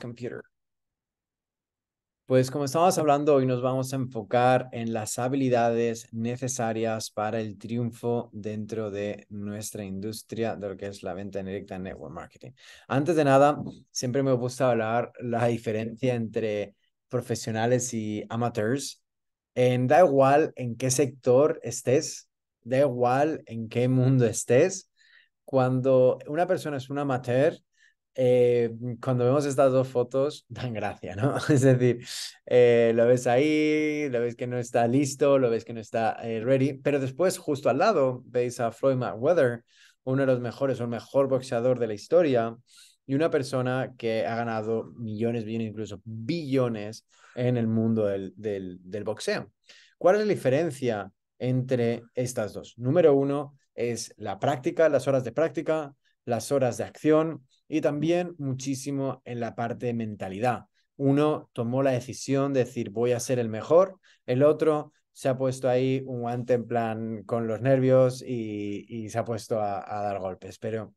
Computer. Pues como estamos hablando, hoy nos vamos a enfocar en las habilidades necesarias para el triunfo dentro de nuestra industria de lo que es la venta directa en network marketing. Antes de nada, siempre me gusta hablar la diferencia entre profesionales y amateurs. da igual en qué sector estés, da igual en qué mundo estés. Cuando una persona es un amateur, eh, cuando vemos estas dos fotos, dan gracia, ¿no? Es decir, eh, lo ves ahí, lo ves que no está listo, lo ves que no está eh, ready, pero después, justo al lado, veis a Floyd Mayweather, uno de los mejores o el mejor boxeador de la historia, y una persona que ha ganado millones, billones, incluso billones en el mundo del, del boxeo. ¿Cuál es la diferencia entre estas dos? Número uno es la práctica, las horas de práctica, las horas de acción, y también muchísimo en la parte de mentalidad. Uno tomó la decisión de decir voy a ser el mejor, el otro se ha puesto ahí un guante en plan con los nervios y, se ha puesto a, dar golpes. Pero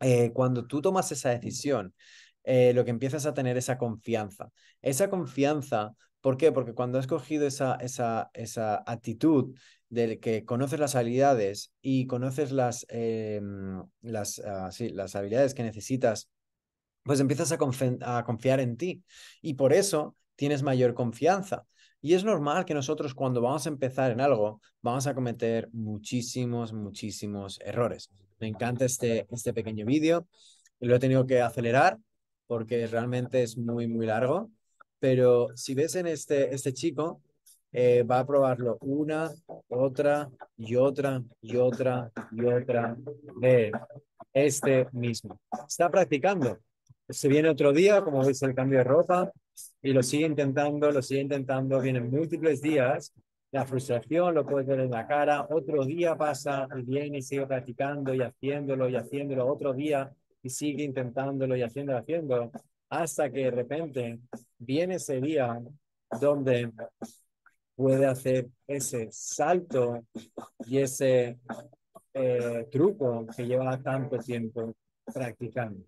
eh, cuando tú tomas esa decisión, eh, lo que empiezas a tener esa confianza. Esa confianza ¿Por qué? Porque cuando has cogido esa, actitud del que conoces las habilidades y conoces las, eh, ah, las, habilidades que necesitas, pues empiezas a, confiar en ti y por eso tienes mayor confianza. Y es normal que nosotros cuando vamos a empezar en algo, vamos a cometer muchísimos, muchísimos errores. Me encanta este, este pequeño vídeo. Lo he tenido que acelerar porque realmente es muy, muy largo pero si ves en este, este chico, eh, va a probarlo una, otra y otra y otra y otra de este mismo. Está practicando. Se viene otro día, como ves, el cambio de ropa, y lo sigue intentando, lo sigue intentando, vienen múltiples días. La frustración lo puedes ver en la cara. Otro día pasa y viene y sigue practicando y haciéndolo y haciéndolo. Otro día y sigue intentándolo y haciéndolo, haciéndolo. Hasta que de repente viene ese día donde puede hacer ese salto y ese eh, truco que lleva tanto tiempo practicando.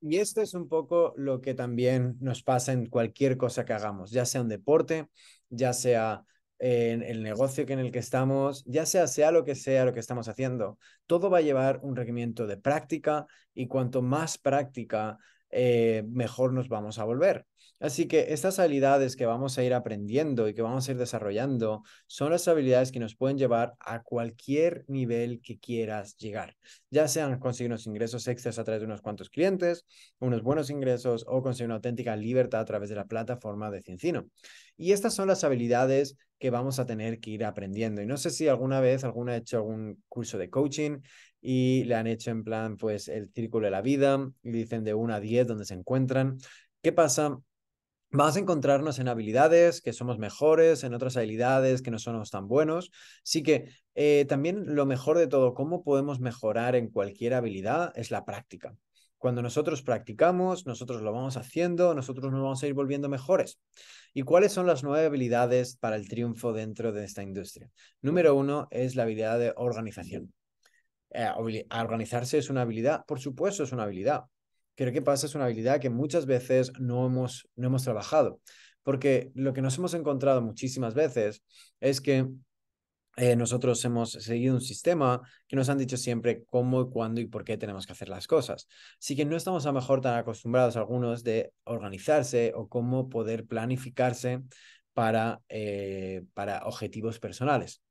Y esto es un poco lo que también nos pasa en cualquier cosa que hagamos, ya sea un deporte, ya sea eh, en el negocio en el que estamos, ya sea sea lo que sea lo que estamos haciendo, todo va a llevar un requerimiento de práctica y cuanto más práctica, eh, mejor nos vamos a volver. Así que estas habilidades que vamos a ir aprendiendo y que vamos a ir desarrollando son las habilidades que nos pueden llevar a cualquier nivel que quieras llegar, ya sean conseguir unos ingresos extras a través de unos cuantos clientes, unos buenos ingresos o conseguir una auténtica libertad a través de la plataforma de Cincino. Y estas son las habilidades que vamos a tener que ir aprendiendo. Y no sé si alguna vez alguna ha hecho algún curso de coaching, y le han hecho en plan, pues, el círculo de la vida, y dicen de 1 a 10 donde se encuentran. ¿Qué pasa? Vamos a encontrarnos en habilidades que somos mejores, en otras habilidades que no somos tan buenos. sí que eh, también lo mejor de todo, cómo podemos mejorar en cualquier habilidad es la práctica. Cuando nosotros practicamos, nosotros lo vamos haciendo, nosotros nos vamos a ir volviendo mejores. ¿Y cuáles son las nueve habilidades para el triunfo dentro de esta industria? Número uno es la habilidad de organización. Eh, ¿A organizarse es una habilidad, por supuesto es una habilidad, Creo que pasa? Es una habilidad que muchas veces no hemos, no hemos trabajado, porque lo que nos hemos encontrado muchísimas veces es que eh, nosotros hemos seguido un sistema que nos han dicho siempre cómo, cuándo y por qué tenemos que hacer las cosas. Así que no estamos a lo mejor tan acostumbrados algunos de organizarse o cómo poder planificarse para eh, objetivos personales.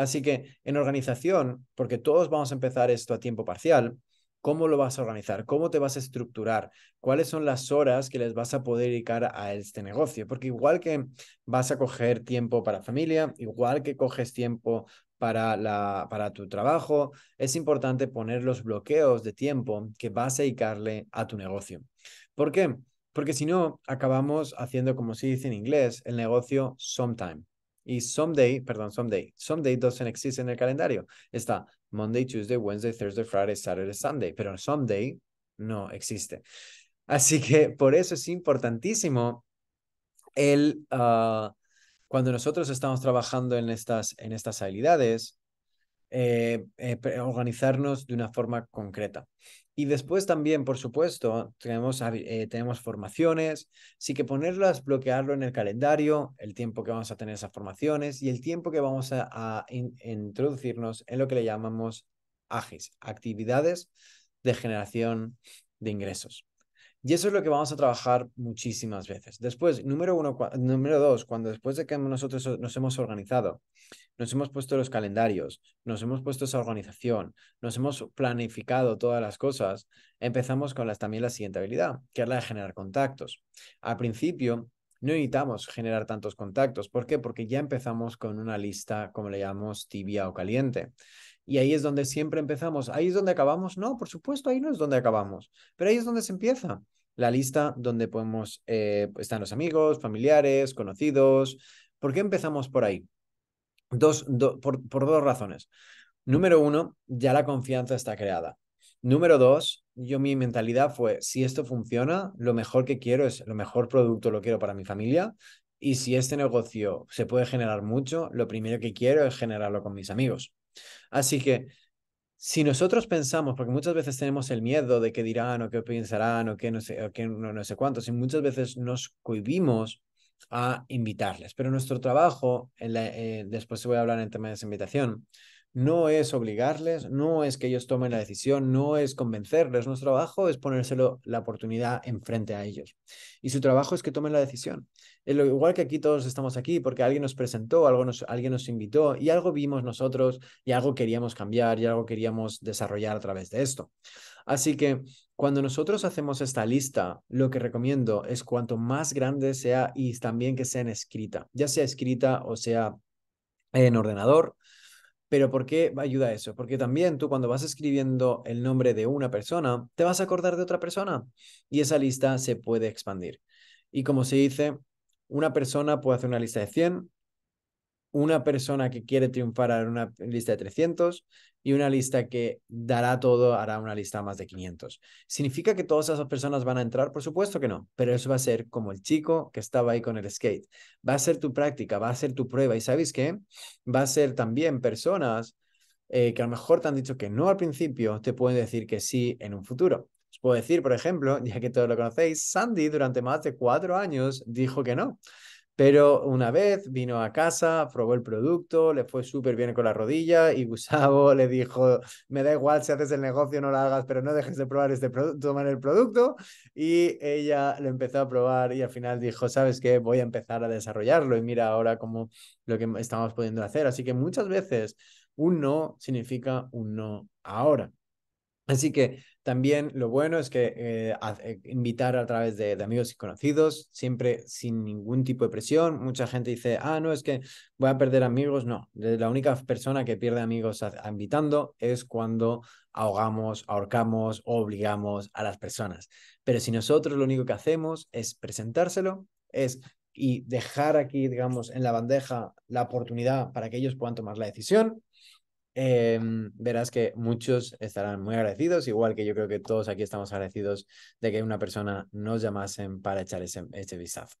Así que en organización, porque todos vamos a empezar esto a tiempo parcial, ¿cómo lo vas a organizar? ¿Cómo te vas a estructurar? ¿Cuáles son las horas que les vas a poder dedicar a este negocio? Porque igual que vas a coger tiempo para familia, igual que coges tiempo para, tu trabajo, es importante poner los bloqueos de tiempo que vas a dedicarle a tu negocio. ¿Por qué? Porque si no, acabamos haciendo, como se dice en inglés, el negocio sometime. Y someday, perdón, someday, someday doesn't exist en el calendario. Está Monday, Tuesday, Wednesday, Thursday, Friday, Saturday, Sunday, pero someday no existe. Así que por eso es importantísimo el, ah, cuando nosotros estamos trabajando en estas, en estas habilidades, eh, eh, organizarnos de una forma concreta. Y después también, por supuesto, tenemos, eh, tenemos formaciones, sí que ponerlas, bloquearlo en el calendario, el tiempo que vamos a tener esas formaciones y el tiempo que vamos a, introducirnos en lo que le llamamos AGIS, actividades de generación de ingresos. Y eso es lo que vamos a trabajar muchísimas veces. Después, número uno, número dos, cuando después de que nosotros eh, nos hemos organizado, nos hemos puesto los calendarios, nos hemos puesto esa organización, nos hemos planificado todas las cosas, empezamos con las, también la siguiente habilidad, que es la de generar contactos. Al principio, no necesitamos generar tantos contactos. ¿Por qué? Porque ya empezamos con una lista, como le llamamos, tibia o caliente. Y ahí es donde siempre empezamos. Ahí es donde acabamos. No, por supuesto, ahí no es donde acabamos, pero ahí es donde se empieza. La lista donde podemos, eh, pues, están los amigos, familiares, conocidos. ¿Por qué empezamos por ahí? Dos, por, por dos razones. Número uno, ya la confianza está creada. Número dos, yo mi mentalidad fue, si esto funciona, lo mejor que quiero es, lo mejor producto lo quiero para mi familia. Y si este negocio se puede generar mucho, lo primero que quiero es generarlo con mis amigos. Así que si nosotros pensamos, porque muchas veces tenemos el miedo de que dirán o qué pensarán o qué no sé, o no, sé cuántos, y muchas veces nos cohibimos a invitarles. Pero nuestro trabajo, en la, eh, después voy a hablar en tema de esa invitación, no es obligarles, no es que ellos tomen la decisión, no es convencerles, nuestro trabajo es ponérselo la oportunidad enfrente a ellos. Y su trabajo es que tomen la decisión. Es lo igual que aquí todos estamos aquí porque alguien nos presentó, alguien nos invitó y algo vimos nosotros y algo queríamos cambiar y algo queríamos desarrollar a través de esto. Así que cuando nosotros hacemos esta lista, lo que recomiendo es cuanto más grande sea y también que sea en escrita, ya sea escrita o sea en ordenador, pero ¿por qué ayuda eso? Porque también tú cuando vas escribiendo el nombre de una persona, te vas a acordar de otra persona y esa lista se puede expandir. Y como se dice, una persona puede hacer una lista de 100, una persona que quiere triunfar hará una lista de 300 y una lista que dará todo hará una lista más de 500. ¿Significa que todas esas personas van a entrar? Por supuesto que no, pero eso va a ser como el chico que estaba ahí con el skate. Va a ser tu práctica, va a ser tu prueba y ¿sabéis qué? Va a ser también personas eh, que a lo mejor te han dicho que no al principio, te pueden decir que sí en un futuro. Os puedo decir, por ejemplo, ya que todos lo conocéis, Sandy durante más de cuatro años dijo que no. Pero una vez vino a casa, probó el producto, le fue súper bien con la rodilla y Gustavo le dijo, me da igual si haces el negocio no lo hagas, pero no dejes de probar este producto, tomar el producto. Y ella lo empezó a probar y al final dijo, ¿sabes qué? Voy a empezar a desarrollarlo y mira ahora cómo lo que estamos pudiendo hacer. Así que muchas veces un no significa un no ahora. Así que también lo bueno es que eh, eh, invitar a través de, amigos y conocidos, siempre sin ningún tipo de presión. Mucha gente dice, ah, no, es que voy a perder amigos. No, la única persona que pierde amigos invitando es cuando ahogamos, ahorcamos o obligamos a las personas. Pero si nosotros lo único que hacemos es presentárselo, es y dejar aquí, digamos, en la bandeja la oportunidad para que ellos puedan tomar la decisión, Em, verás que muchos estarán muy agradecidos, igual que yo creo que todos aquí estamos agradecidos de que una persona nos llamasen para echar ese, ese vistazo.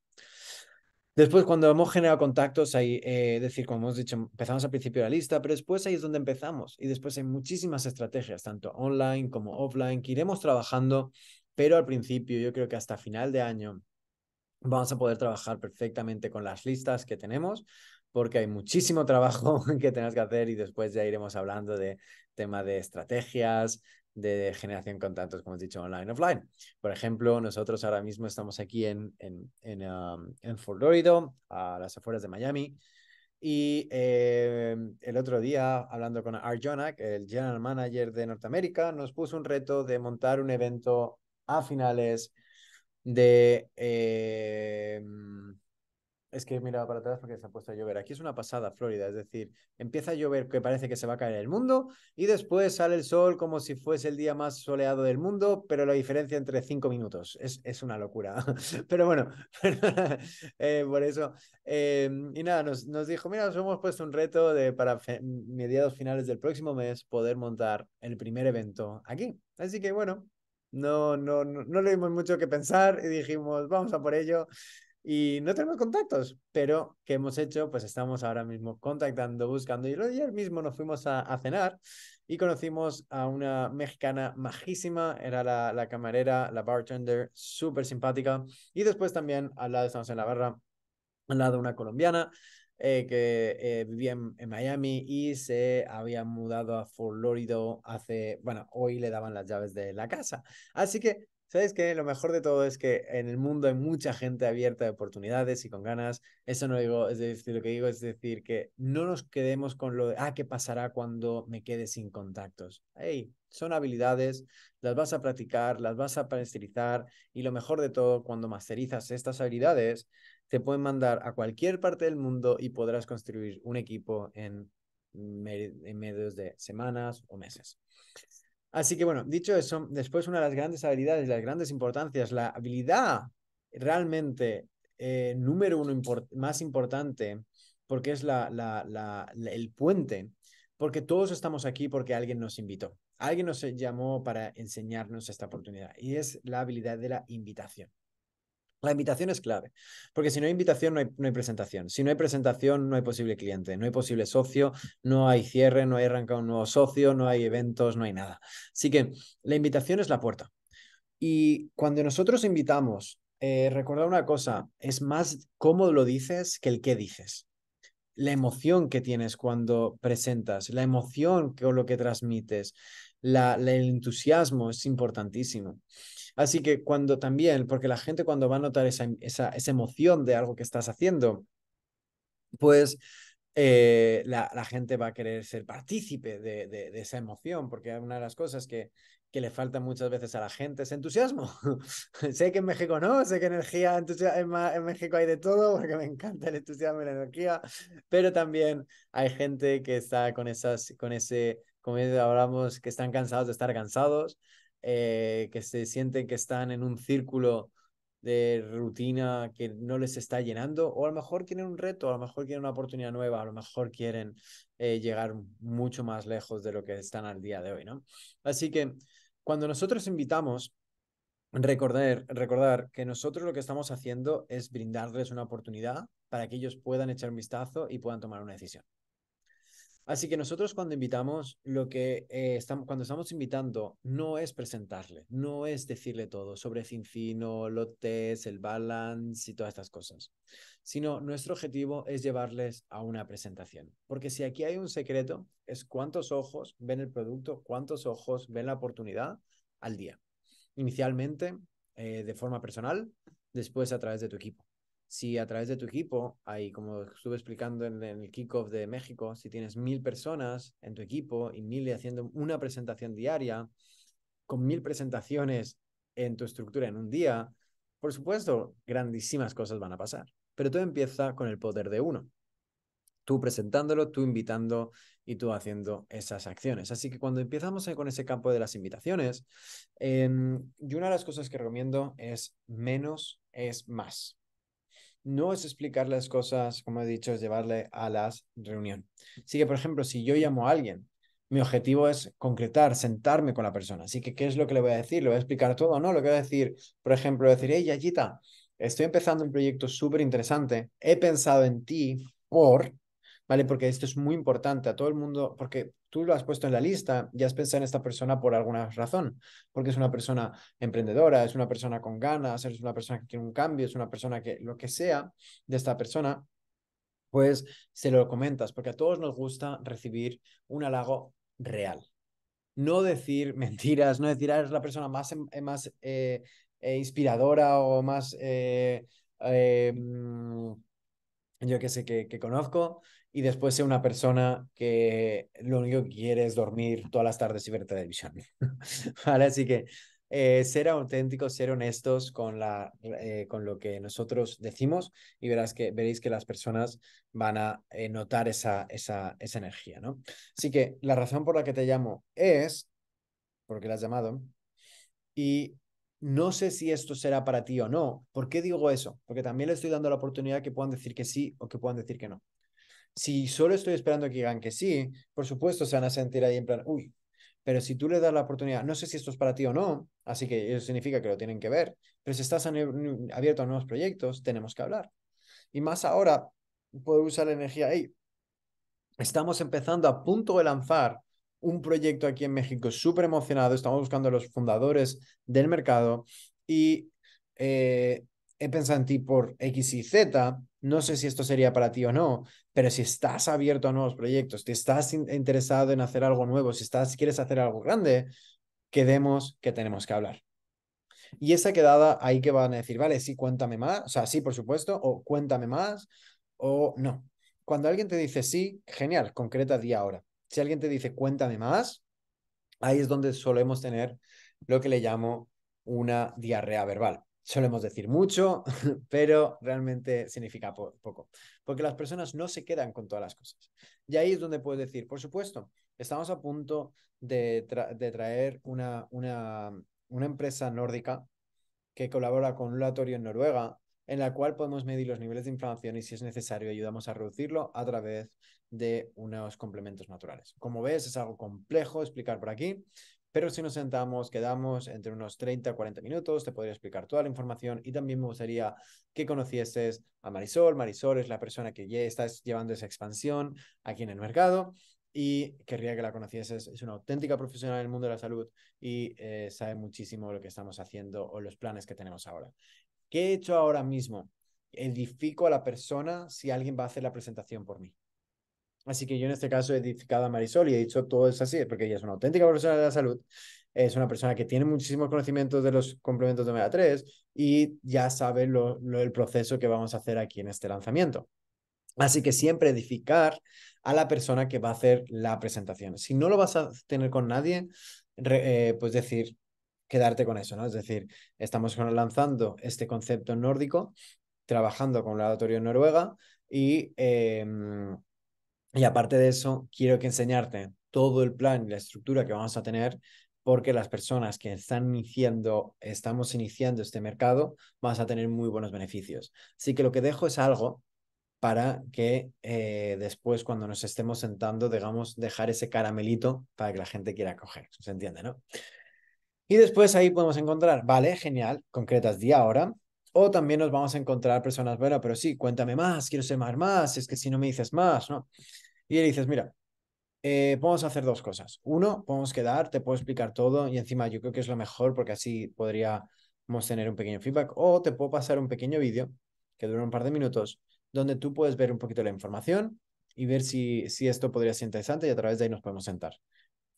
Después, cuando hemos generado contactos, hay, eh, decir, como hemos dicho, empezamos al principio la lista, pero después ahí es donde empezamos. Y después hay muchísimas estrategias, tanto online como offline, que iremos trabajando, pero al principio, yo creo que hasta final de año, vamos a poder trabajar perfectamente con las listas que tenemos porque hay muchísimo trabajo que tenés que hacer y después ya iremos hablando de tema de estrategias, de generación de contactos, como he dicho, online, offline. Por ejemplo, nosotros ahora mismo estamos aquí en, en, en, um, Fort a las afueras de Miami, y eh, el otro día, hablando con Arjonak, el general manager de Norteamérica, nos puso un reto de montar un evento a finales de eh, es que he para atrás porque se ha puesto a llover. Aquí es una pasada, Florida. Es decir, empieza a llover que parece que se va a caer el mundo y después sale el sol como si fuese el día más soleado del mundo, pero la diferencia entre cinco minutos es, una locura. pero bueno, eh, por eso. Eh, y nada, nos, nos, dijo, mira, nos hemos puesto un reto de para mediados finales del próximo mes poder montar el primer evento aquí. Así que bueno, no, no, no, no le dimos mucho que pensar y dijimos, vamos a por ello y no tenemos contactos, pero ¿qué hemos hecho? Pues estamos ahora mismo contactando, buscando. Y ayer mismo nos fuimos a, cenar y conocimos a una mexicana majísima, era la, camarera, la bartender, súper simpática. Y después también al lado, estamos en la barra, al lado una colombiana. Eh, que eh, vivía en, Miami y se había mudado a Florida hace, bueno, hoy le daban las llaves de la casa. Así que ¿Sabes qué? Lo mejor de todo es que en el mundo hay mucha gente abierta de oportunidades y con ganas. Eso no digo, es decir, lo que digo es decir que no nos quedemos con lo de, ah, ¿qué pasará cuando me quede sin contactos? son habilidades, las vas a practicar, las vas a masterizar y lo mejor de todo, cuando masterizas estas habilidades, te pueden mandar a cualquier parte del mundo y podrás construir un equipo en, en medios de semanas o meses. Así que bueno, dicho eso, después una de las grandes habilidades, las grandes importancias, la habilidad realmente eh, número uno más importante, porque es la, el puente, porque todos estamos aquí porque alguien nos invitó, alguien nos eh, llamó para enseñarnos esta oportunidad y es la habilidad de la invitación. La invitación es clave, porque si no hay invitación, no hay, presentación. Si no hay presentación, no hay posible cliente, no hay posible socio, no hay cierre, no hay arranca un nuevo socio, no hay eventos, no hay nada. Así que la invitación es la puerta. Y cuando nosotros invitamos, eh, recordar una cosa, es más cómo lo dices que el qué dices. La emoción que tienes cuando presentas, la emoción con lo que transmites, el entusiasmo es importantísimo. Así que cuando también, porque la gente cuando va a notar esa, emoción de algo que estás haciendo, pues eh, la, gente va a querer ser partícipe de, esa emoción, porque una de las cosas que, le falta muchas veces a la gente es entusiasmo. sé que en México no, sé que energía, en, en, México hay de todo, porque me encanta el entusiasmo y la energía, pero también hay gente que está con, esas, con ese, como hablamos, que están cansados de estar cansados eh, que se sienten que están en un círculo de rutina que no les está llenando, o a lo mejor tienen un reto, a lo mejor quieren una oportunidad nueva, a lo mejor quieren eh, llegar mucho más lejos de lo que están al día de hoy, ¿no? Así que cuando nosotros invitamos, recordar, recordar que nosotros lo que estamos haciendo es brindarles una oportunidad para que ellos puedan echar un vistazo y puedan tomar una decisión. Así que nosotros cuando invitamos, lo que eh, estamos, cuando estamos invitando no es presentarle, no es decirle todo sobre Cincino, Lotes, el balance y todas estas cosas, sino nuestro objetivo es llevarles a una presentación. Porque si aquí hay un secreto, es cuántos ojos ven el producto, cuántos ojos ven la oportunidad al día. Inicialmente eh, de forma personal, después a través de tu equipo si a través de tu equipo, hay, como estuve explicando en, el kickoff de México, si tienes mil personas en tu equipo y mil haciendo una presentación diaria, con mil presentaciones en tu estructura en un día, por supuesto, grandísimas cosas van a pasar. Pero todo empieza con el poder de uno. Tú presentándolo, tú invitando y tú haciendo esas acciones. Así que cuando empezamos con ese campo de las invitaciones, eh, una de las cosas que recomiendo es menos es más no es explicar las cosas, como he dicho, es llevarle a las reunión. Así que, por ejemplo, si yo llamo a alguien, mi objetivo es concretar, sentarme con la persona. Así que, ¿qué es lo que le voy a decir? ¿Le voy a explicar todo? o No, lo que voy a decir, por ejemplo, decir, hey, Yayita, estoy empezando un proyecto súper interesante, he pensado en ti por, ¿vale? Porque esto es muy importante a todo el mundo, porque tú lo has puesto en la lista y has pensado en esta persona por alguna razón, porque es una persona emprendedora, es una persona con ganas, es una persona que tiene un cambio, es una persona que lo que sea de esta persona, pues se lo comentas, porque a todos nos gusta recibir un halago real. No decir mentiras, no decir, ah, eres la persona más, em-, eh, más eh, eh, inspiradora o más... Mm, yo qué sé, que conozco, y después ser una persona que lo único que quiere es dormir todas las tardes y ver televisión. ¿Vale? Así que eh, ser auténticos, ser honestos con, la, eh, con lo que nosotros decimos y verás que, veréis que las personas van a eh, notar esa, esa, esa energía, ¿no? Así que la razón por la que te llamo es, porque la has llamado, y no sé si esto será para ti o no. ¿Por qué digo eso? Porque también le estoy dando la oportunidad que puedan decir que sí o que puedan decir que no. Si solo estoy esperando que digan que sí, por supuesto se van a sentir ahí en plan, uy, pero si tú le das la oportunidad, no sé si esto es para ti o no, así que eso significa que lo tienen que ver, pero si estás abierto a nuevos proyectos, tenemos que hablar. Y más ahora, puedo usar la energía, ahí. estamos empezando a punto de lanzar un proyecto aquí en México súper emocionado, estamos buscando a los fundadores del mercado y eh, he pensado en ti por X y Z, no sé si esto sería para ti o no, pero si estás abierto a nuevos proyectos, si estás interesado en hacer algo nuevo, si estás, quieres hacer algo grande, quedemos que tenemos que hablar. Y esa quedada ahí que van a decir, vale, sí, cuéntame más, o sea, sí, por supuesto, o cuéntame más, o no. Cuando alguien te dice sí, genial, concreta día ahora. Si alguien te dice cuéntame más, ahí es donde solemos tener lo que le llamo una diarrea verbal solemos decir mucho, pero realmente significa poco, porque las personas no se quedan con todas las cosas. Y ahí es donde puedes decir, por supuesto, estamos a punto de, traer una, una, una empresa nórdica que colabora con un laboratorio en Noruega, en la cual podemos medir los niveles de inflamación y si es necesario ayudamos a reducirlo a través de unos complementos naturales. Como ves, es algo complejo explicar por aquí, pero si nos sentamos, quedamos entre unos 30 a 40 minutos, te podría explicar toda la información y también me gustaría que conocieses a Marisol. Marisol es la persona que ya estás llevando esa expansión aquí en el mercado y querría que la conocieses. Es una auténtica profesional del mundo de la salud y eh, sabe muchísimo lo que estamos haciendo o los planes que tenemos ahora. ¿Qué he hecho ahora mismo? Edifico a la persona si alguien va a hacer la presentación por mí. Así que yo en este caso he edificado a Marisol y he dicho todo es así, porque ella es una auténtica persona de la salud, es una persona que tiene muchísimos conocimientos de los complementos de omega 3 y ya sabe lo, el proceso que vamos a hacer aquí en este lanzamiento. Así que siempre edificar a la persona que va a hacer la presentación. Si no lo vas a tener con nadie, eh, pues decir, quedarte con eso, ¿no? Es decir, estamos lanzando este concepto nórdico, trabajando con la laboratorio Noruega y... Em, y aparte de eso, quiero que enseñarte todo el plan y la estructura que vamos a tener porque las personas que están iniciando, estamos iniciando este mercado, vas a tener muy buenos beneficios. Así que lo que dejo es algo para que eh, después cuando nos estemos sentando, digamos, dejar ese caramelito para que la gente quiera coger. ¿Se entiende, no? Y después ahí podemos encontrar, vale, genial, concretas día ahora. O también nos vamos a encontrar personas, bueno, pero sí, cuéntame más, quiero ser más, más, es que si no me dices más, ¿no? Y le dices, mira, podemos eh, hacer dos cosas. Uno, podemos quedar, te puedo explicar todo y encima yo creo que es lo mejor porque así podríamos tener un pequeño feedback. O te puedo pasar un pequeño vídeo que dura un par de minutos donde tú puedes ver un poquito la información y ver si, si esto podría ser interesante y a través de ahí nos podemos sentar.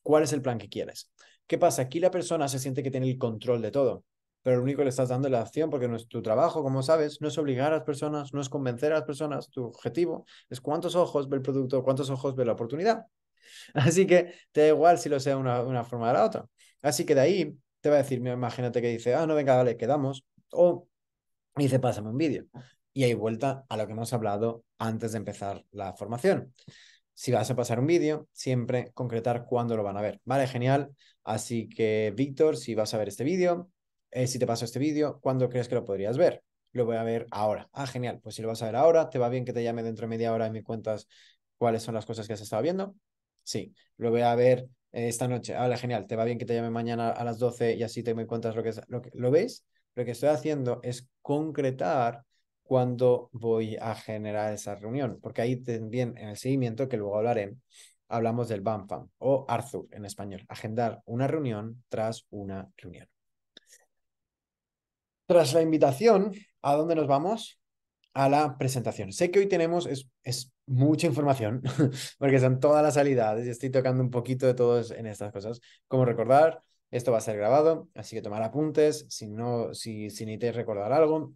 ¿Cuál es el plan que quieres? ¿Qué pasa? Aquí la persona se siente que tiene el control de todo pero lo único que le estás dando es la acción, porque no es tu trabajo, como sabes, no es obligar a las personas, no es convencer a las personas, tu objetivo es cuántos ojos ve el producto, cuántos ojos ve la oportunidad. Así que te da igual si lo sea una, una forma o la otra. Así que de ahí te va a decir, imagínate que dice, ah, no, venga, vale, quedamos, o dice, pásame un vídeo. Y ahí vuelta a lo que hemos hablado antes de empezar la formación. Si vas a pasar un vídeo, siempre concretar cuándo lo van a ver. Vale, genial. Así que, Víctor, si vas a ver este vídeo, eh, si te paso este vídeo, ¿cuándo crees que lo podrías ver? Lo voy a ver ahora. Ah, genial. Pues si lo vas a ver ahora, ¿te va bien que te llame dentro de media hora y me cuentas cuáles son las cosas que has estado viendo? Sí, lo voy a ver eh, esta noche. Ah, genial. ¿Te va bien que te llame mañana a las 12 y así te me cuentas lo que, lo lo veis? Lo que estoy haciendo es concretar cuándo voy a generar esa reunión, porque ahí también en el seguimiento, que luego hablaré, hablamos del BAMFAM o arthur en español, agendar una reunión tras una reunión. Tras la invitación, ¿a dónde nos vamos? A la presentación. Sé que hoy tenemos, es, mucha información, porque son todas las salidas, y estoy tocando un poquito de todos en estas cosas. Como recordar, esto va a ser grabado, así que tomar apuntes, si no, si, si recordar algo,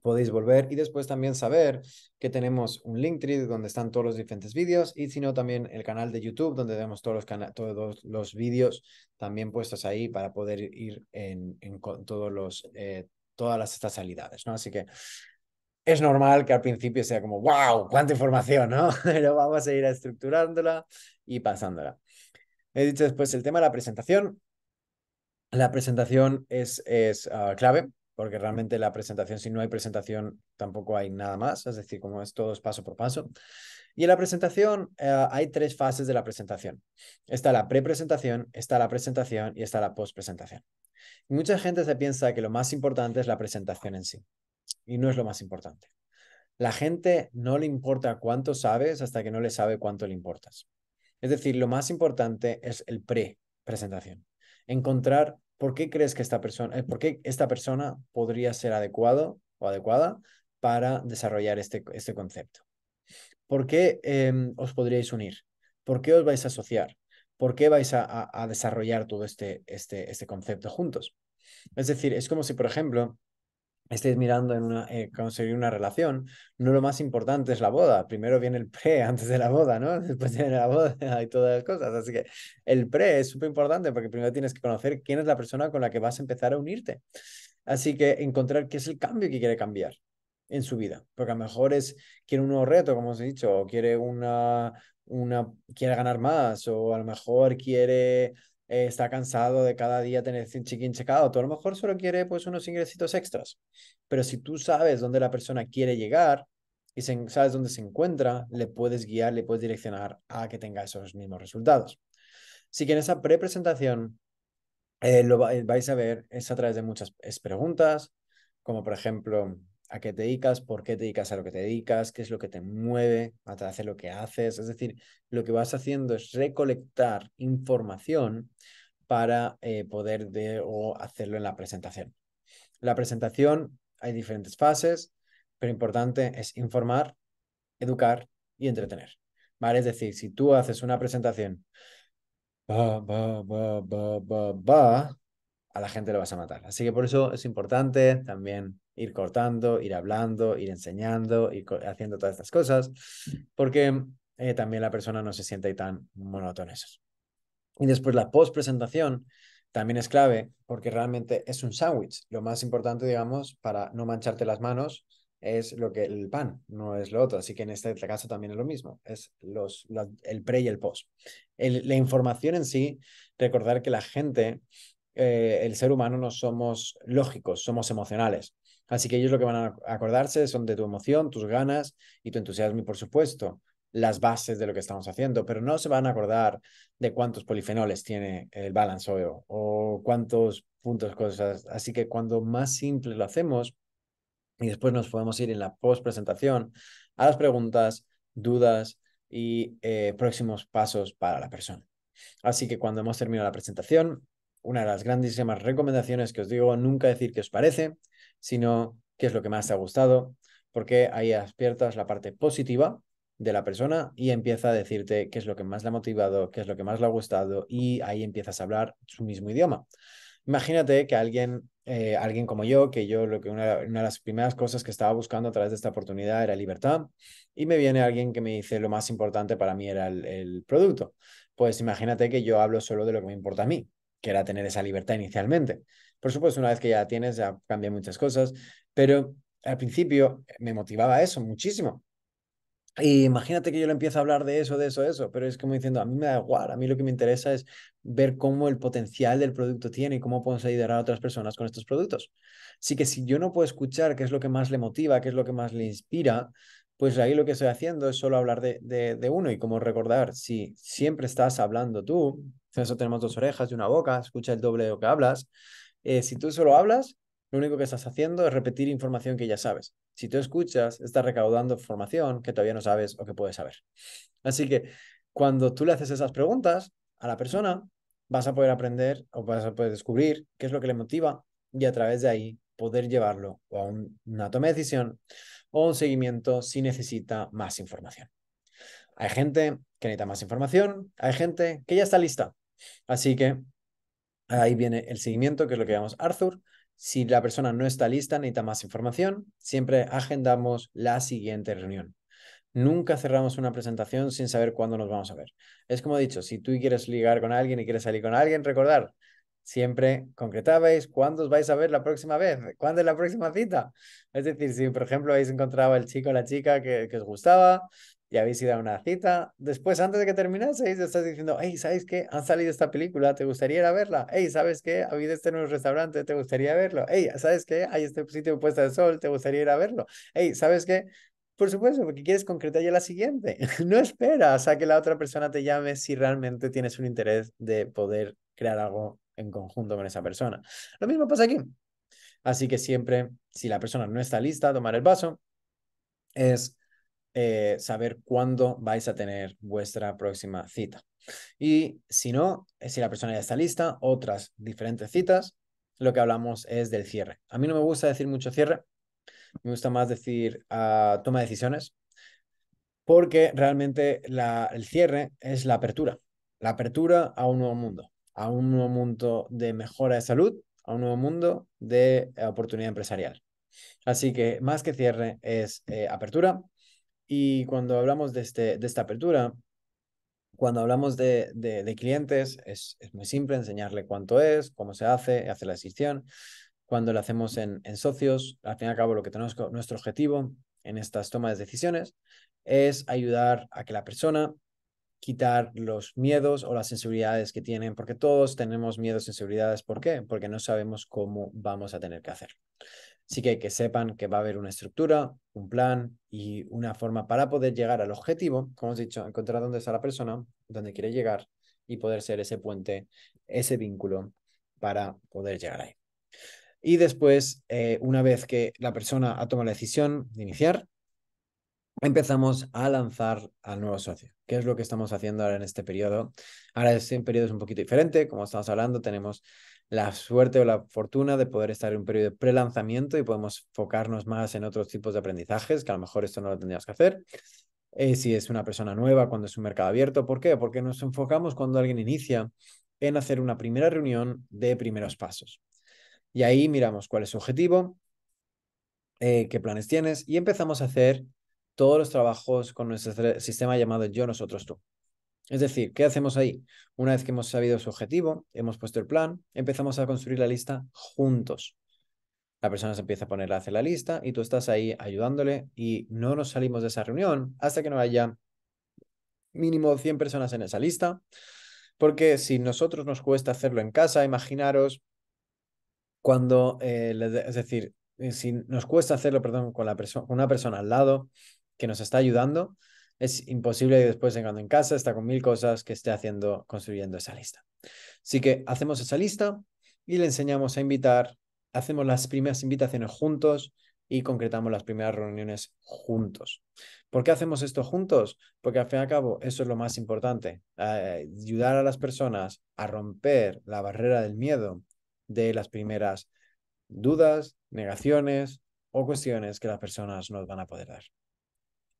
podéis volver y después también saber que tenemos un Linktree donde están todos los diferentes vídeos y si no también el canal de YouTube donde tenemos todos los, todos los vídeos también puestos ahí para poder ir en, todos los, eh, todas las, estas salidades, ¿no? Así que es normal que al principio sea como, wow, cuánta información, ¿no? Pero vamos a ir estructurándola y pasándola. He dicho después el tema de la presentación. La presentación es, es ah, clave porque realmente la presentación, si no hay presentación, tampoco hay nada más, es decir, como es todo es paso por paso. Y en la presentación eh, hay tres fases de la presentación. Está la pre-presentación, está la presentación y está la post-presentación. Mucha gente se piensa que lo más importante es la presentación en sí, y no es lo más importante. La gente no le importa cuánto sabes hasta que no le sabe cuánto le importas. Es decir, lo más importante es el pre-presentación. Encontrar ¿por qué crees que esta persona, eh, por qué esta persona podría ser adecuado o adecuada para desarrollar este, este concepto? ¿Por qué em, os podríais unir? ¿Por qué os vais a asociar? ¿Por qué vais a, desarrollar todo este, este, este concepto juntos? Es decir, es como si, por ejemplo, estéis mirando en eh, conseguir una relación, no lo más importante es la boda. Primero viene el pre antes de la boda, ¿no? Después viene la boda y todas las cosas. Así que el pre es súper importante porque primero tienes que conocer quién es la persona con la que vas a empezar a unirte. Así que encontrar qué es el cambio que quiere cambiar en su vida. Porque a lo mejor es, quiere un nuevo reto, como os he dicho, o quiere una, una, quiere ganar más, o a lo mejor quiere eh, está cansado de cada día tener un chicken checado, tú a lo mejor solo quiere pues unos ingresitos extras, pero si tú sabes dónde la persona quiere llegar y sabes dónde se encuentra, le puedes guiar, le puedes direccionar a que tenga esos mismos resultados. Así que en esa pre-presentación eh, lo eh, vais a ver es a través de muchas preguntas, como por ejemplo, a qué te dedicas, por qué te dedicas a lo que te dedicas, qué es lo que te mueve a hacer lo que haces. Es decir, lo que vas haciendo es recolectar información para eh, poder hacerlo en la presentación. La presentación hay diferentes fases, pero importante es informar, educar y entretener. ¿vale? Es decir, si tú haces una presentación, a la gente lo vas a matar. Así que por eso es importante también ir cortando, ir hablando, ir enseñando, ir haciendo todas estas cosas, porque eh, también la persona no se siente tan monótona. Y después la post-presentación también es clave porque realmente es un sándwich. Lo más importante, digamos, para no mancharte las manos es lo que el pan, no es lo otro. Así que en este caso también es lo mismo, es los, el pre y el post. la información en sí, recordar que la gente, eh, el ser humano no somos lógicos, somos emocionales. Así que ellos lo que van a acordarse son de tu emoción, tus ganas y tu entusiasmo y, por supuesto, las bases de lo que estamos haciendo, pero no se van a acordar de cuántos polifenoles tiene el balance o cuántos puntos, cosas. Así que cuando más simple lo hacemos, y después nos podemos ir en la post-presentación a las preguntas, dudas y eh, próximos pasos para la persona. Así que cuando hemos terminado la presentación, una de las grandísimas recomendaciones que os digo, nunca decir que os parece, sino qué es lo que más te ha gustado, porque ahí despiertas la parte positiva de la persona y empieza a decirte qué es lo que más le ha motivado, qué es lo que más le ha gustado y ahí empiezas a hablar su mismo idioma. Imagínate que alguien, eh, alguien como yo, que yo lo que una, de las primeras cosas que estaba buscando a través de esta oportunidad era libertad y me viene alguien que me dice lo más importante para mí era el producto. Pues imagínate que yo hablo solo de lo que me importa a mí, que era tener esa libertad inicialmente. Por supuesto, una vez que ya tienes, ya cambian muchas cosas, pero al principio me motivaba eso muchísimo. Y imagínate que yo le empiezo a hablar de eso, de eso, de eso, pero es como diciendo, a mí me da igual, a mí lo que me interesa es ver cómo el potencial del producto tiene y cómo podemos ayudar a otras personas con estos productos. Así que si yo no puedo escuchar qué es lo que más le motiva, qué es lo que más le inspira, pues ahí lo que estoy haciendo es solo hablar de, uno y como recordar, si siempre estás hablando tú, tenemos dos orejas y una boca, escucha el doble de lo que hablas, eh, si tú solo hablas, lo único que estás haciendo es repetir información que ya sabes. Si tú escuchas, estás recaudando información que todavía no sabes o que puedes saber. Así que cuando tú le haces esas preguntas a la persona, vas a poder aprender o vas a poder descubrir qué es lo que le motiva y a través de ahí poder llevarlo a una toma de decisión o un seguimiento si necesita más información. Hay gente que necesita más información, hay gente que ya está lista. Así que Ahí viene el seguimiento, que es lo que llamamos Arthur. Si la persona no está lista, necesita más información, siempre agendamos la siguiente reunión. Nunca cerramos una presentación sin saber cuándo nos vamos a ver. Es como he dicho, si tú quieres ligar con alguien y quieres salir con alguien, recordar, siempre concretabais cuándo os vais a ver la próxima vez, cuándo es la próxima cita. Es decir, si por ejemplo habéis encontrado al chico o la chica que, que os gustaba, y habéis ido a una cita. Después, antes de que terminaseis, estás diciendo, hey, sabes qué? Han salido esta película, ¿te gustaría ir a verla? Hey, ¿sabes qué? Ha habido este nuevo restaurante, ¿te gustaría verlo? Hey, ¿sabes qué? Hay este sitio de puesta de sol, ¿te gustaría ir a verlo? Hey, ¿sabes qué? Por supuesto, porque quieres concretar ya la siguiente. No esperas a que la otra persona te llame si realmente tienes un interés de poder crear algo en conjunto con esa persona. Lo mismo pasa aquí. Así que siempre, si la persona no está lista, a tomar el vaso. es eh, saber cuándo vais a tener vuestra próxima cita. Y si no, eh, si la persona ya está lista, otras diferentes citas, lo que hablamos es del cierre. A mí no me gusta decir mucho cierre, me gusta más decir ah, toma decisiones, porque realmente el cierre es la apertura, la apertura a un nuevo mundo, a un nuevo mundo de mejora de salud, a un nuevo mundo de eh, oportunidad empresarial. Así que más que cierre es apertura, y cuando hablamos de, este, de esta apertura, cuando hablamos de, clientes, es, muy simple enseñarle cuánto es, cómo se hace, hace la decisión. Cuando lo hacemos en, socios, al fin y al cabo, lo que tenemos nuestro objetivo en estas tomas de decisiones es ayudar a que la persona quitar los miedos o las sensibilidades que tienen, porque todos tenemos miedos, e sensibilidades. ¿Por qué? Porque no sabemos cómo vamos a tener que hacerlo. Así que que sepan que va a haber una estructura, un plan y una forma para poder llegar al objetivo, como os he dicho, encontrar dónde está la persona, dónde quiere llegar y poder ser ese puente, ese vínculo para poder llegar ahí. Y después, eh, una vez que la persona ha tomado la decisión de iniciar, empezamos a lanzar al nuevo socio. ¿Qué es lo que estamos haciendo ahora en este periodo? Ahora este periodo es un poquito diferente, como estamos hablando, tenemos la suerte o la fortuna de poder estar en un periodo de pre-lanzamiento y podemos focarnos más en otros tipos de aprendizajes, que a lo mejor esto no lo tendríamos que hacer. Eh, si es una persona nueva, cuando es un mercado abierto, ¿por qué? Porque nos enfocamos cuando alguien inicia en hacer una primera reunión de primeros pasos. Y ahí miramos cuál es su objetivo, eh, qué planes tienes y empezamos a hacer todos los trabajos con nuestro sistema llamado yo, nosotros, tú. Es decir, ¿qué hacemos ahí? Una vez que hemos sabido su objetivo, hemos puesto el plan, empezamos a construir la lista juntos. La persona se empieza a poner hacia la lista y tú estás ahí ayudándole y no nos salimos de esa reunión hasta que no haya mínimo 100 personas en esa lista. Porque si nosotros nos cuesta hacerlo en casa, imaginaros cuando, eh, es decir, eh, si nos cuesta hacerlo, perdón, con, una persona al lado que nos está ayudando, es imposible y después, llegando en casa, está con mil cosas que esté haciendo, construyendo esa lista. Así que hacemos esa lista y le enseñamos a invitar, hacemos las primeras invitaciones juntos y concretamos las primeras reuniones juntos. ¿Por qué hacemos esto juntos? Porque al fin y al cabo eso es lo más importante, eh, ayudar a las personas a romper la barrera del miedo de las primeras dudas, negaciones o cuestiones que las personas nos van a poder dar.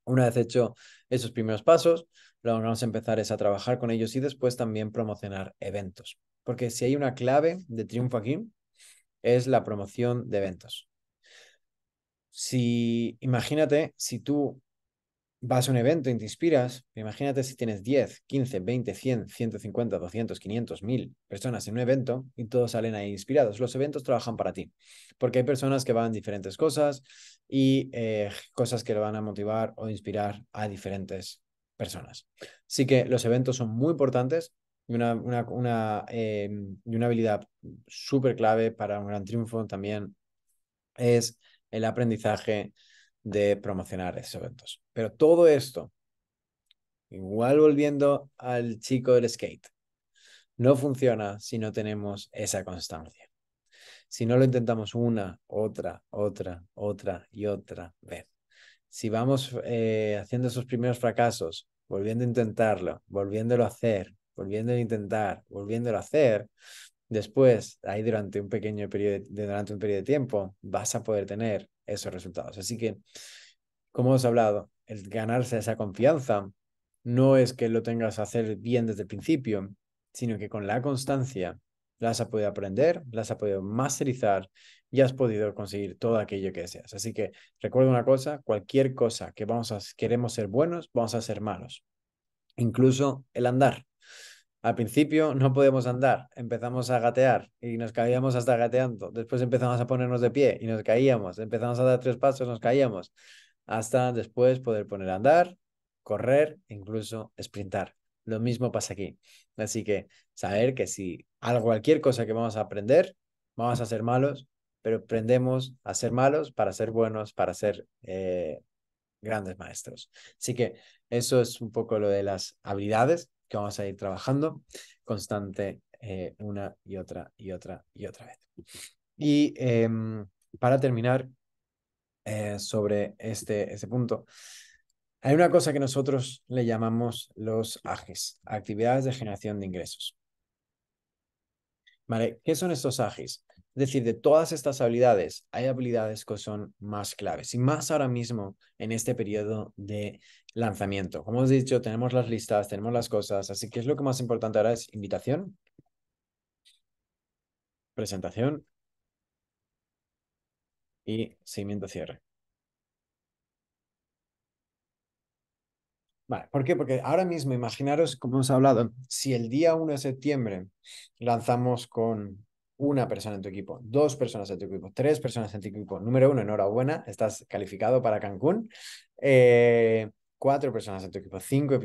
Una vez hecho esos primeros pasos, lo que vamos a empezar es a trabajar con ellos y después también promocionar eventos. Porque si hay una clave de triunfo aquí, es la promoción de eventos. Si, imagínate, si tú vas a un evento y te inspiras, imagínate si tienes 10, 15, 20, 100, 150, 200, 500, 1000 personas en un evento y todos salen ahí inspirados. Los eventos trabajan para ti, porque hay personas que van diferentes cosas y eh, cosas que le van a motivar o inspirar a diferentes personas. Así que los eventos son muy importantes y una, em, y una habilidad súper clave para un gran triunfo también es el aprendizaje de promocionar esos eventos. Pero todo esto, igual volviendo al chico del skate, no funciona si no tenemos esa constancia. Si no lo intentamos una, otra, otra, otra y otra vez. Si vamos eh, haciendo esos primeros fracasos, volviendo a intentarlo, volviéndolo a hacer, volviéndolo a intentar, volviéndolo a hacer, después, ahí durante un pequeño periodo, durante un periodo de tiempo, vas a poder tener esos resultados. Así que, como os he hablado, el ganarse esa confianza no es que lo tengas a hacer bien desde el principio, sino que con la constancia las has podido aprender, las has podido masterizar y has podido conseguir todo aquello que deseas. Así que recuerda una cosa, cualquier cosa que vamos a, queremos ser buenos, vamos a ser malos. Incluso el andar. Al principio no podíamos andar, empezamos a gatear y nos caíamos hasta gateando. Después empezamos a ponernos de pie y nos caíamos. Empezamos a dar tres pasos, nos caíamos hasta después poder poner a andar, correr, incluso sprintar. Lo mismo pasa aquí. Así que saber que si algo, cualquier cosa que vamos a aprender, vamos a ser malos, pero aprendemos a ser malos para ser buenos, para ser eh, grandes maestros. Así que eso es un poco lo de las habilidades que vamos a ir trabajando constante eh, una y otra y otra y otra vez. Y em, para terminar, eh, sobre este, punto. Hay una cosa que nosotros le llamamos los ejes actividades de generación de ingresos. ¿Vale? ¿Qué son estos AGIS? Es decir, de todas estas habilidades, hay habilidades que son más claves y más ahora mismo en este periodo de lanzamiento. Como os he dicho, tenemos las listas, tenemos las cosas, así que es lo que más importante ahora es invitación, presentación y seguimiento cierre. Vale, ¿por qué? Porque ahora mismo, imaginaros, como hemos hablado, si el día 1 de septiembre lanzamos con una persona en tu equipo, dos personas en tu equipo, tres personas en tu equipo, número uno, enhorabuena, estás calificado para Cancún. Eh, cuatro personas en tu equipo, cinco,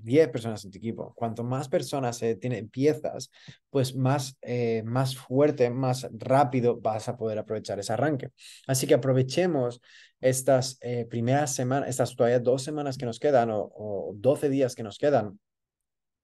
diez personas en tu equipo. Cuanto más personas eh, empiezas, tienen piezas, pues más, eh, más fuerte, más rápido vas a poder aprovechar ese arranque. Así que aprovechemos estas eh, primeras semanas, estas todavía dos semanas que nos quedan o doce días que nos quedan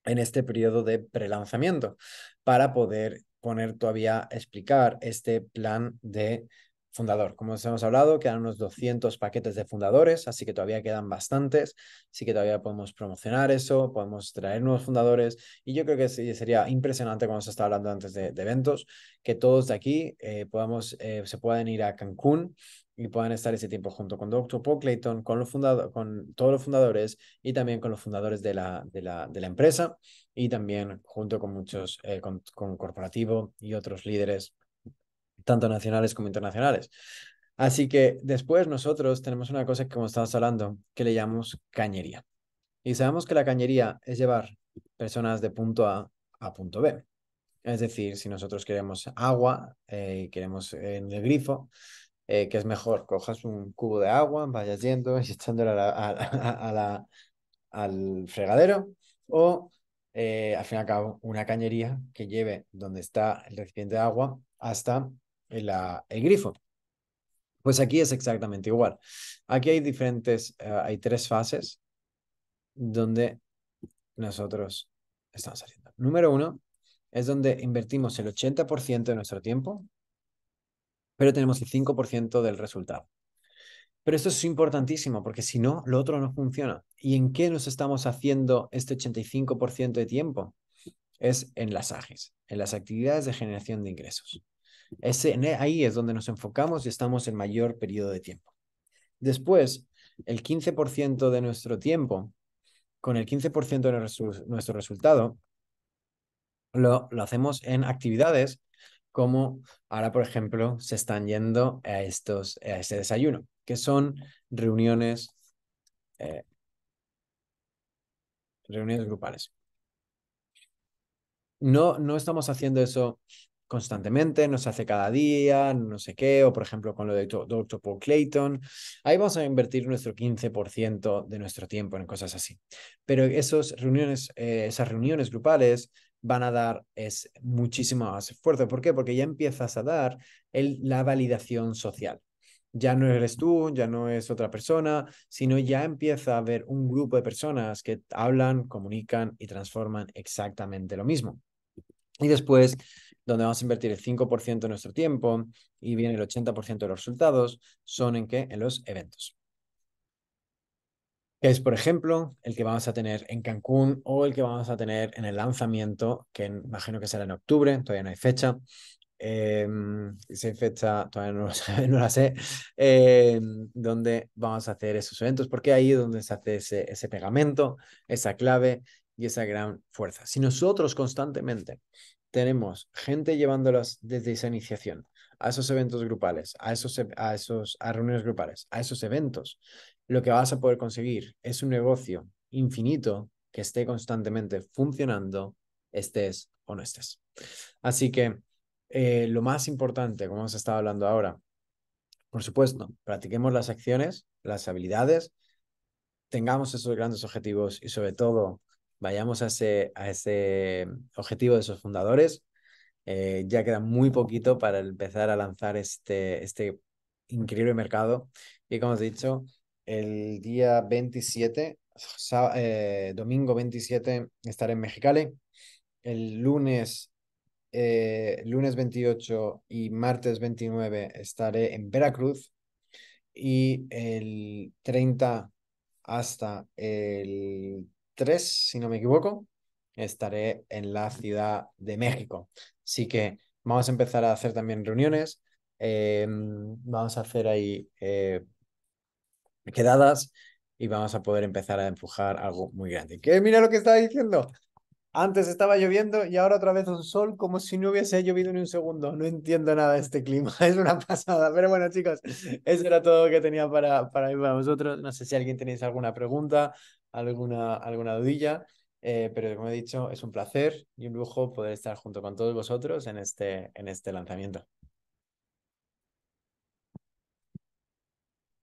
en este periodo de prelanzamiento para poder poner todavía, explicar este plan de fundador. Como os hemos hablado, quedan unos 200 paquetes de fundadores, así que todavía quedan bastantes, así que todavía podemos promocionar eso, podemos traer nuevos fundadores y yo creo que sería impresionante, como se estaba hablando antes de, eventos, que todos de aquí eh, podamos, eh, se puedan ir a Cancún y puedan estar ese tiempo junto con Dr. Paul Clayton, con, los con todos los fundadores y también con los fundadores de la, de la, de la empresa y también junto con muchos, eh, con, con corporativo y otros líderes tanto nacionales como internacionales. Así que después nosotros tenemos una cosa que como estamos hablando, que le llamamos cañería. Y sabemos que la cañería es llevar personas de punto A a punto B. Es decir, si nosotros queremos agua y eh, queremos eh, en el grifo, eh, que es mejor, cojas un cubo de agua, vayas yendo y echándolo a al fregadero, o al fin y al cabo una cañería que lleve donde está el recipiente de agua hasta el grifo. Pues aquí es exactamente igual. Aquí hay diferentes, eh, hay tres fases donde nosotros estamos haciendo. Número uno es donde invertimos el 80% de nuestro tiempo, pero tenemos el 5% del resultado. Pero esto es importantísimo porque si no, lo otro no funciona. ¿Y en qué nos estamos haciendo este 85% de tiempo? Es en las AGES, en las actividades de generación de ingresos. E, ahí es donde nos enfocamos y estamos en mayor periodo de tiempo. Después, el 15% de nuestro tiempo, con el 15% de nuestro resultado, lo, lo hacemos en actividades como ahora, por ejemplo, se están yendo a, estos, a este desayuno, que son reuniones, eh, reuniones grupales. No, no estamos haciendo eso constantemente, nos hace cada día, no sé qué, o por ejemplo con lo de Dr. Paul Clayton. Ahí vamos a invertir nuestro 15% de nuestro tiempo en cosas así. Pero esos reuniones, eh, esas reuniones grupales van a dar es muchísimo más esfuerzo. ¿Por qué? Porque ya empiezas a dar el, la validación social. Ya no eres tú, ya no es otra persona, sino ya empieza a haber un grupo de personas que hablan, comunican y transforman exactamente lo mismo. Y después, donde vamos a invertir el 5% de nuestro tiempo y viene el 80% de los resultados, son en qué? En los eventos. Que es, por ejemplo, el que vamos a tener en Cancún o el que vamos a tener en el lanzamiento, que imagino que será en octubre, todavía no hay fecha. Eh, si hay fecha, todavía no, la sé, em, donde vamos a hacer esos eventos, porque ahí es donde se hace ese pegamento, esa clave y esa gran fuerza. Si nosotros constantemente tenemos gente llevándolas desde esa iniciación a esos eventos grupales, a esos, e, a esos reuniones grupales, a esos eventos, lo que vas a poder conseguir es un negocio infinito que esté constantemente funcionando, estés o no estés. Así que eh, lo más importante, como hemos estado hablando ahora, por supuesto, practiquemos las acciones, las habilidades, tengamos esos grandes objetivos y sobre todo vayamos a ese, a ese objetivo de esos fundadores. Eh, ya queda muy poquito para empezar a lanzar este, este increíble mercado. Y como os he dicho, el día 27, eh, domingo 27, estaré en Mexicali. El lunes, eh, lunes 28 y martes 29 estaré en Veracruz. Y el 30 hasta el Tres, si no me equivoco, estaré en la Ciudad de México. Así que vamos a empezar a hacer también reuniones, em, vamos a hacer ahí eh, quedadas y vamos a poder empezar a empujar algo muy grande. Que mira lo que estaba diciendo. Antes estaba lloviendo y ahora otra vez un sol como si no hubiese llovido ni un segundo. No entiendo nada de este clima, es una pasada. Pero bueno, chicos, eso era todo que tenía para, para, para vosotros. No sé si alguien tenéis alguna pregunta, alguna, alguna dudilla, eh, pero como he dicho, es un placer y un lujo poder estar junto con todos vosotros en este, en este lanzamiento.